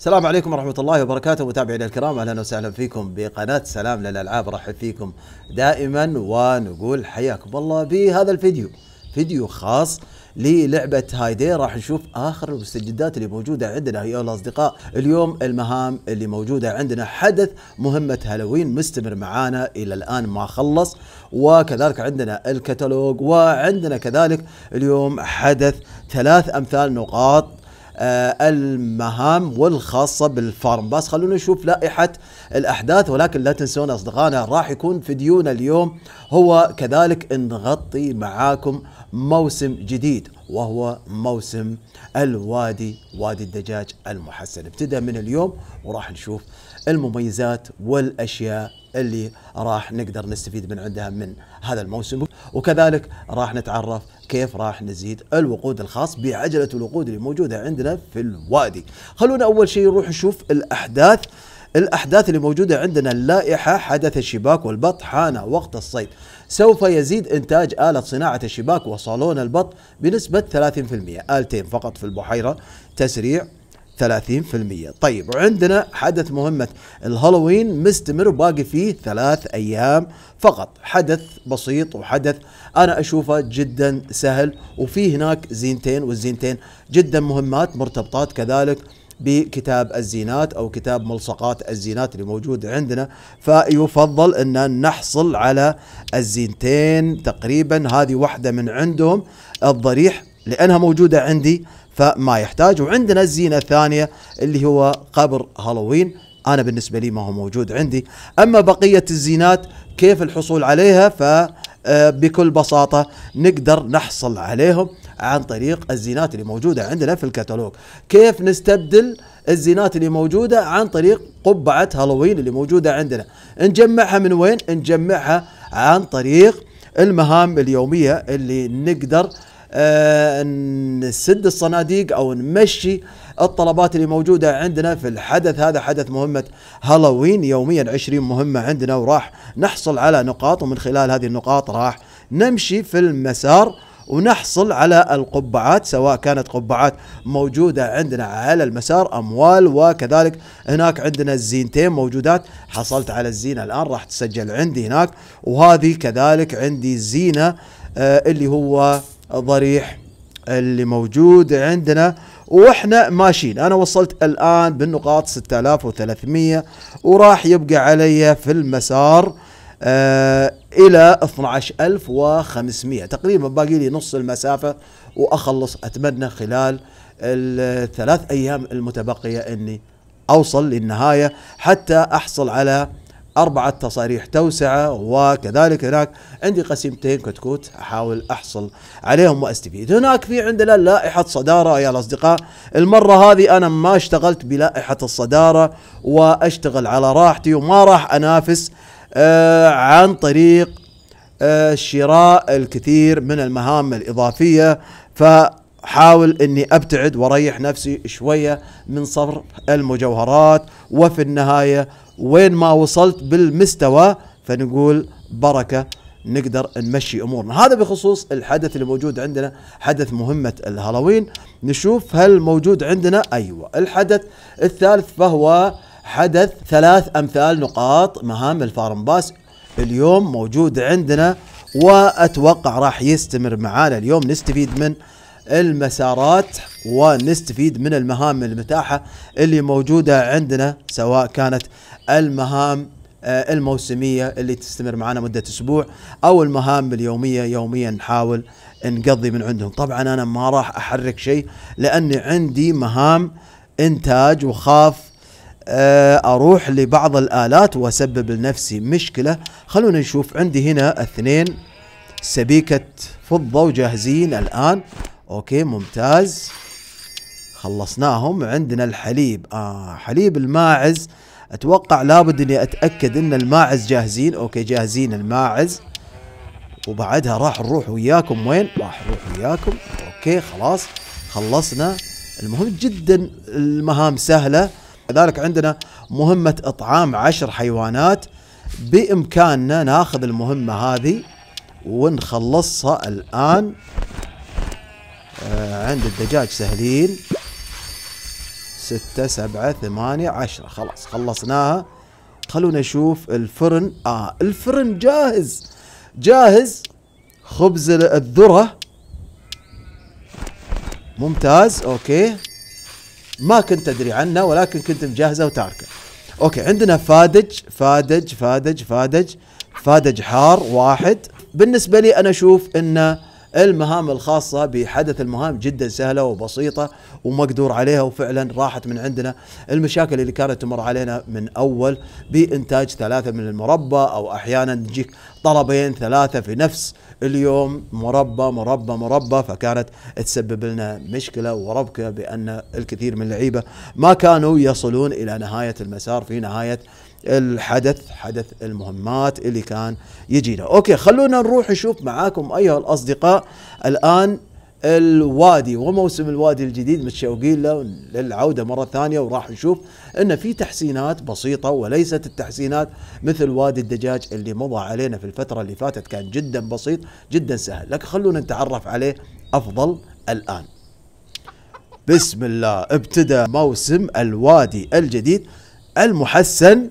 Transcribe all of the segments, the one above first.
السلام عليكم ورحمة الله وبركاته متابعينا الكرام أهلا وسهلا فيكم بقناة سلام للألعاب رحب فيكم دائما ونقول حياكم الله بهذا الفيديو فيديو خاص للعبة هايدي راح نشوف آخر المستجدات اللي موجودة عندنا أيها الأصدقاء اليوم المهام اللي موجودة عندنا حدث مهمة هالوين مستمر معانا إلى الآن ما خلص وكذلك عندنا الكتالوج وعندنا كذلك اليوم حدث ثلاث أمثال نقاط آه، المهام والخاصة بالفارم بس خلونا نشوف لائحة الأحداث ولكن لا تنسون أصدقائنا راح يكون فيديونا اليوم هو كذلك نغطي معاكم موسم جديد وهو موسم الوادي وادي الدجاج المحسن ابتدى من اليوم وراح نشوف المميزات والاشياء اللي راح نقدر نستفيد من عندها من هذا الموسم وكذلك راح نتعرف كيف راح نزيد الوقود الخاص بعجله الوقود اللي موجوده عندنا في الوادي. خلونا اول شيء نروح نشوف الاحداث الأحداث اللي موجودة عندنا اللائحة حدث الشباك والبط حان وقت الصيد سوف يزيد إنتاج آلة صناعة الشباك وصالون البط بنسبة 30% آلتين فقط في البحيرة تسريع 30% طيب وعندنا حدث مهمة الهالوين مستمر وباقي فيه ثلاث أيام فقط حدث بسيط وحدث أنا أشوفه جدا سهل وفي هناك زينتين والزينتين جدا مهمات مرتبطات كذلك بكتاب الزينات او كتاب ملصقات الزينات اللي موجود عندنا فيفضل ان نحصل على الزينتين تقريبا هذه واحده من عندهم الضريح لأنها موجودة عندي فما يحتاج وعندنا الزينة الثانية اللي هو قبر هالوين أنا بالنسبة لي ما هو موجود عندي أما بقية الزينات كيف الحصول عليها ف آه، بكل بساطة نقدر نحصل عليهم عن طريق الزينات اللي موجودة عندنا في الكتالوج كيف نستبدل الزينات اللي موجودة عن طريق قبعة هالوين اللي موجودة عندنا نجمعها من وين؟ نجمعها عن طريق المهام اليومية اللي نقدر آه، نسد الصناديق او نمشي الطلبات اللي موجودة عندنا في الحدث هذا حدث مهمة هالوين يوميا 20 مهمة عندنا وراح نحصل على نقاط ومن خلال هذه النقاط راح نمشي في المسار ونحصل على القبعات سواء كانت قبعات موجودة عندنا على المسار أموال وكذلك هناك عندنا الزينتين موجودات حصلت على الزينة الآن راح تسجل عندي هناك وهذه كذلك عندي الزينة آه، اللي هو ضريح اللي موجود عندنا واحنا ماشيين انا وصلت الان بالنقاط 6300 وراح يبقى علي في المسار آه الى 12500 تقريبا باقي لي نص المسافه واخلص اتمنى خلال الثلاث ايام المتبقيه اني اوصل للنهايه حتى احصل على أربعة تصاريح توسعة وكذلك هناك عندي قسيمتين كتكوت أحاول أحصل عليهم وأستفيد هناك في عندنا لائحة صدارة يا الأصدقاء المرة هذه أنا ما اشتغلت بلائحة الصدارة وأشتغل على راحتي وما راح أنافس آه عن طريق آه شراء الكثير من المهام الإضافية ف حاول اني ابتعد واريح نفسي شويه من صفر المجوهرات وفي النهايه وين ما وصلت بالمستوى فنقول بركه نقدر نمشي امورنا هذا بخصوص الحدث اللي موجود عندنا حدث مهمه الهالوين نشوف هل موجود عندنا ايوه الحدث الثالث فهو حدث ثلاث امثال نقاط مهام الفارم باس اليوم موجود عندنا واتوقع راح يستمر معانا اليوم نستفيد من المسارات ونستفيد من المهام المتاحة اللي موجودة عندنا سواء كانت المهام آه، الموسمية اللي تستمر معنا مدة أسبوع أو المهام اليومية يوميا نحاول نقضي من عندهم طبعا أنا ما راح أحرك شيء لأني عندي مهام إنتاج وخاف آه، أروح لبعض الآلات وأسبب لنفسي مشكلة خلونا نشوف عندي هنا اثنين سبيكة فضة وجاهزين الآن اوكي ممتاز خلصناهم عندنا الحليب اه حليب الماعز اتوقع لابد اني اتاكد ان الماعز جاهزين اوكي جاهزين الماعز وبعدها راح نروح وياكم وين راح نروح وياكم اوكي خلاص خلصنا المهم جدا المهام سهله كذلك عندنا مهمه اطعام عشر حيوانات بامكاننا ناخذ المهمه هذه ونخلصها الان آه عند الدجاج سهلين ستة سبعة ثمانية عشرة خلاص خلصناها خلونا نشوف الفرن اه الفرن جاهز جاهز خبز الذرة ممتاز اوكي ما كنت ادري عنه ولكن كنت مجهزه وتاركه اوكي عندنا فادج فادج فادج فادج فادج حار واحد بالنسبه لي انا اشوف انه المهام الخاصة بحدث المهام جدا سهلة وبسيطة ومقدور عليها وفعلا راحت من عندنا المشاكل اللي كانت تمر علينا من أول بإنتاج ثلاثة من المربى أو أحيانا تجيك طلبين ثلاثة في نفس اليوم مربى مربى مربى فكانت تسبب لنا مشكلة وربكة بأن الكثير من اللعيبة ما كانوا يصلون إلى نهاية المسار في نهاية الحدث حدث المهمات اللي كان يجينا أوكي خلونا نروح نشوف معاكم أيها الأصدقاء الآن الوادي وموسم الوادي الجديد متشوقين له للعوده مره ثانيه وراح نشوف ان في تحسينات بسيطه وليست التحسينات مثل وادي الدجاج اللي مضى علينا في الفتره اللي فاتت كان جدا بسيط جدا سهل لكن خلونا نتعرف عليه افضل الان بسم الله ابتدى موسم الوادي الجديد المحسن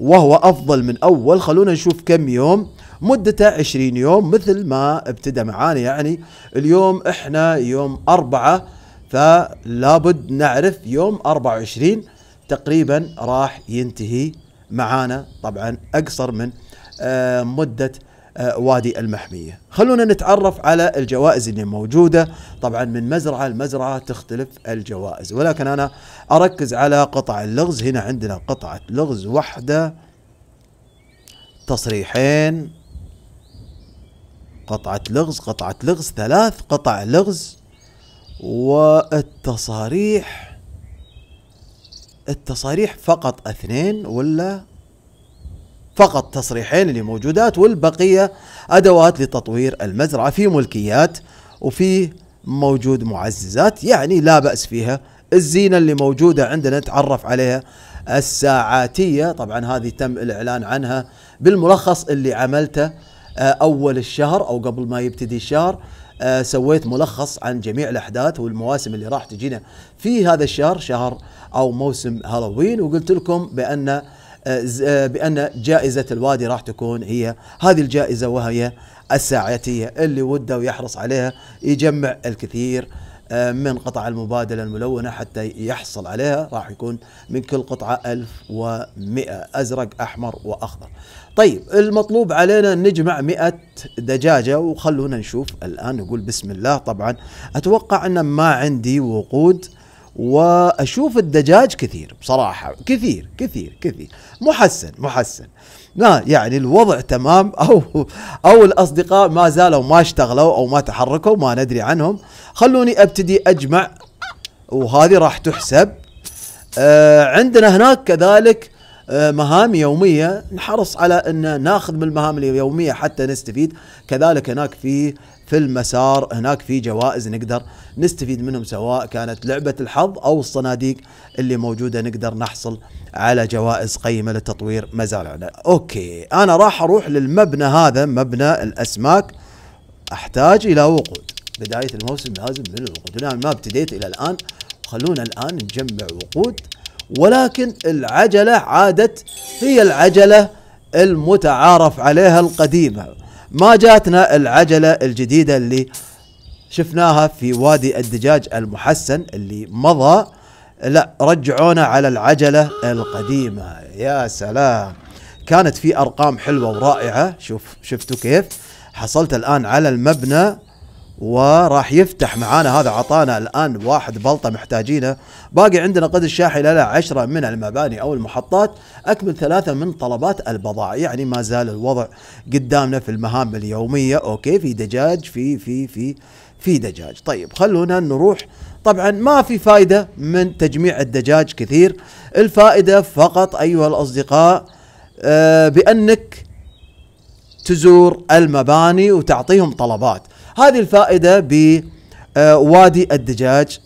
وهو افضل من اول خلونا نشوف كم يوم مدته 20 يوم مثل ما ابتدى معانا يعني اليوم احنا يوم أربعة فلابد نعرف يوم 24 تقريبا راح ينتهي معانا طبعا أقصر من آه، مدة آه، وادي المحمية خلونا نتعرف على الجوائز اللي موجودة طبعا من مزرعة لمزرعة تختلف الجوائز ولكن أنا أركز على قطع اللغز هنا عندنا قطعة لغز واحدة تصريحين قطعة لغز قطعة لغز ثلاث قطع لغز والتصاريح التصاريح فقط اثنين ولا فقط تصريحين اللي موجودات والبقية أدوات لتطوير المزرعة في ملكيات وفي موجود معززات يعني لا بأس فيها الزينة اللي موجودة عندنا نتعرف عليها الساعاتية طبعا هذه تم الإعلان عنها بالملخص اللي عملته آه، اول الشهر او قبل ما يبتدي الشهر آه، سويت ملخص عن جميع الاحداث والمواسم اللي راح تجينا في هذا الشهر شهر او موسم هالوين وقلت لكم بان آه، بان جائزه الوادي راح تكون هي هذه الجائزه وهي الساعاتيه اللي وده ويحرص عليها يجمع الكثير آه، من قطع المبادلة الملونة حتى يحصل عليها راح يكون من كل قطعة 1100 أزرق أحمر وأخضر طيب المطلوب علينا نجمع 100 دجاجة وخلونا نشوف الآن نقول بسم الله طبعا أتوقع أن ما عندي وقود واشوف الدجاج كثير بصراحه كثير كثير كثير محسن محسن لا يعني الوضع تمام او او الاصدقاء ما زالوا ما اشتغلوا او ما تحركوا ما ندري عنهم خلوني ابتدي اجمع وهذه راح تحسب آه عندنا هناك كذلك آه مهام يومية نحرص على أن ناخذ من المهام اليومية حتى نستفيد كذلك هناك في في المسار هناك في جوائز نقدر نستفيد منهم سواء كانت لعبة الحظ أو الصناديق اللي موجودة نقدر نحصل على جوائز قيمة لتطوير مزارعنا أوكي أنا راح أروح للمبنى هذا مبنى الأسماك أحتاج إلى وقود بداية الموسم لازم من الوقود أنا ما ابتديت إلى الآن خلونا الآن نجمع وقود ولكن العجلة عادت هي العجلة المتعارف عليها القديمة ما جاتنا العجلة الجديدة اللي شفناها في وادي الدجاج المحسن اللي مضى لا رجعونا على العجلة القديمة يا سلام كانت في أرقام حلوة ورائعة شوف شفتوا كيف حصلت الآن على المبنى وراح يفتح معانا هذا عطانا الآن واحد بلطة محتاجينه باقي عندنا قد الشاحنه له عشرة من المباني أو المحطات أكمل ثلاثة من طلبات البضائع يعني ما زال الوضع قدامنا في المهام اليومية أوكي في دجاج في في في في دجاج طيب خلونا نروح طبعا ما في فايدة من تجميع الدجاج كثير الفائدة فقط أيها الأصدقاء آه، بأنك تزور المباني وتعطيهم طلبات هذه الفائدة بوادي آه، الدجاج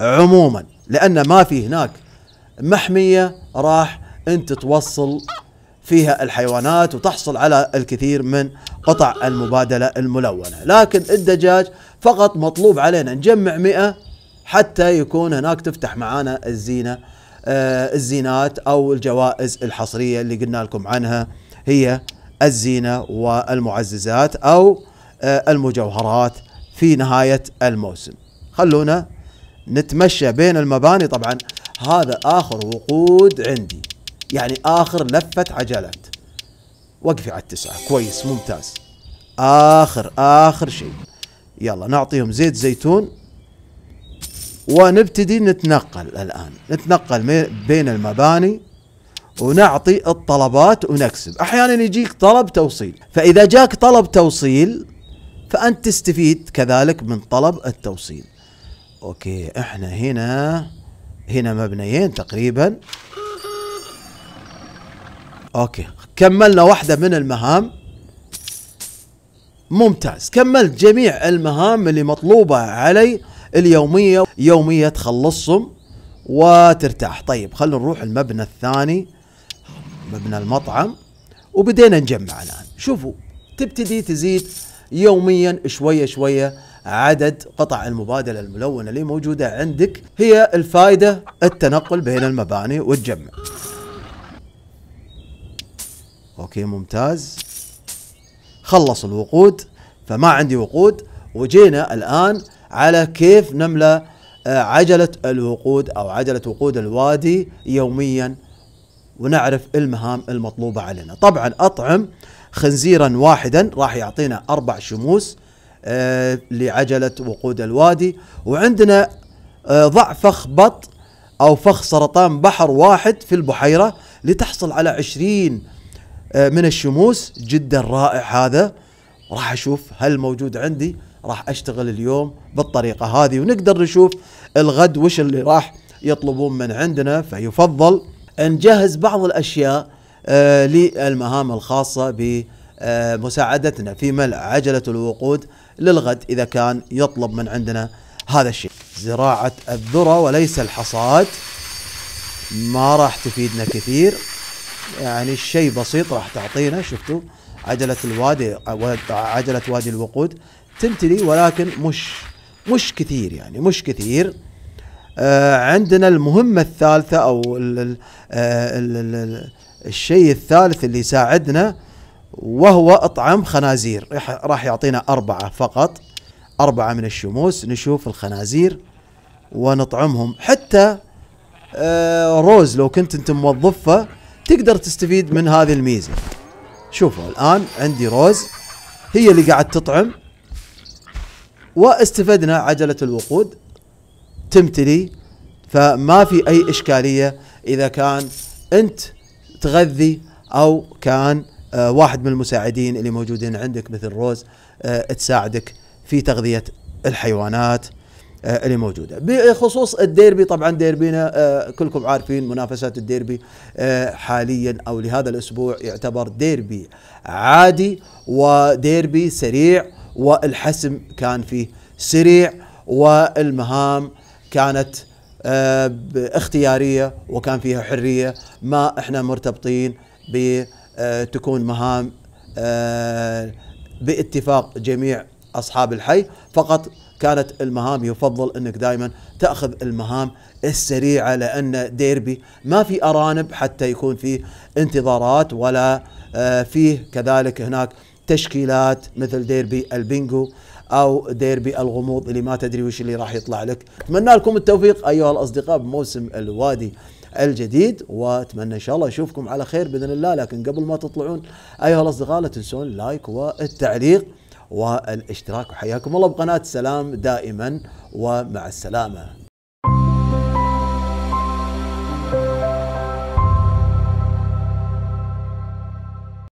عموما لأن ما في هناك محمية راح أنت توصل فيها الحيوانات وتحصل على الكثير من قطع المبادلة الملونة لكن الدجاج فقط مطلوب علينا نجمع 100 حتى يكون هناك تفتح معانا الزينة آه الزينات أو الجوائز الحصرية اللي قلنا لكم عنها هي الزينة والمعززات أو آه، المجوهرات في نهاية الموسم خلونا نتمشى بين المباني طبعا هذا آخر وقود عندي يعني آخر لفة عجلات وقفي على التسعة كويس ممتاز آخر آخر شيء يلا نعطيهم زيت زيتون ونبتدي نتنقل الآن نتنقل بين المباني ونعطي الطلبات ونكسب أحيانا يجيك طلب توصيل فإذا جاك طلب توصيل فأنت تستفيد كذلك من طلب التوصيل أوكي إحنا هنا هنا مبنيين تقريبا أوكي كملنا واحدة من المهام ممتاز كملت جميع المهام اللي مطلوبة علي اليومية يومية تخلصهم وترتاح طيب خلنا نروح المبنى الثاني مبنى المطعم وبدينا نجمع الآن شوفوا تبتدي تزيد يوميا شويه شويه عدد قطع المبادله الملونه اللي موجوده عندك هي الفائده التنقل بين المباني والجمع. اوكي ممتاز. خلص الوقود فما عندي وقود وجينا الان على كيف نملى آه، عجله الوقود او عجله وقود الوادي يوميا ونعرف المهام المطلوبه علينا. طبعا اطعم خنزيرا واحدا راح يعطينا أربع شموس آه، لعجلة وقود الوادي وعندنا آه، ضع فخ بط أو فخ سرطان بحر واحد في البحيرة لتحصل على عشرين آه، من الشموس جدا رائع هذا راح أشوف هل موجود عندي راح أشتغل اليوم بالطريقة هذه ونقدر نشوف الغد وش اللي راح يطلبون من عندنا فيفضل نجهز بعض الأشياء آه، للمهام الخاصة بمساعدتنا في ملء عجلة الوقود للغد إذا كان يطلب من عندنا هذا الشيء زراعة الذرة وليس الحصاد ما راح تفيدنا كثير يعني الشيء بسيط راح تعطينا شفتوا عجلة الوادي عجلة وادي الوقود تمتلي ولكن مش مش كثير يعني مش كثير آه، عندنا المهمة الثالثة أو آه، الشيء الثالث اللي يساعدنا وهو أطعم خنازير راح يعطينا أربعة فقط أربعة من الشموس نشوف الخنازير ونطعمهم حتى آه، روز لو كنت أنت موظفة تقدر تستفيد من هذه الميزة شوفوا الآن عندي روز هي اللي قاعد تطعم واستفدنا عجلة الوقود تمتلي فما في اي اشكاليه اذا كان انت تغذي او كان آه، واحد من المساعدين اللي موجودين عندك مثل روز آه، تساعدك في تغذيه الحيوانات آه، اللي موجوده بخصوص الديربي طبعا ديربينا كلكم عارفين منافسات الديربي حاليا او لهذا الاسبوع يعتبر ديربي عادي وديربي سريع والحسم كان فيه سريع والمهام كانت آه، اختياريه وكان فيها حريه ما احنا مرتبطين بتكون آه، مهام آه، باتفاق جميع اصحاب الحي فقط كانت المهام يفضل انك دائما تاخذ المهام السريعه لان ديربي ما في ارانب حتى يكون في انتظارات ولا فيه كذلك هناك تشكيلات مثل ديربي البنجو او ديربي الغموض اللي ما تدري وش اللي راح يطلع لك اتمنى لكم التوفيق ايها الاصدقاء بموسم الوادي الجديد واتمنى ان شاء الله اشوفكم على خير باذن الله لكن قبل ما تطلعون ايها الاصدقاء لا تنسون اللايك والتعليق والاشتراك وحياكم الله بقناه سلام دائما ومع السلامه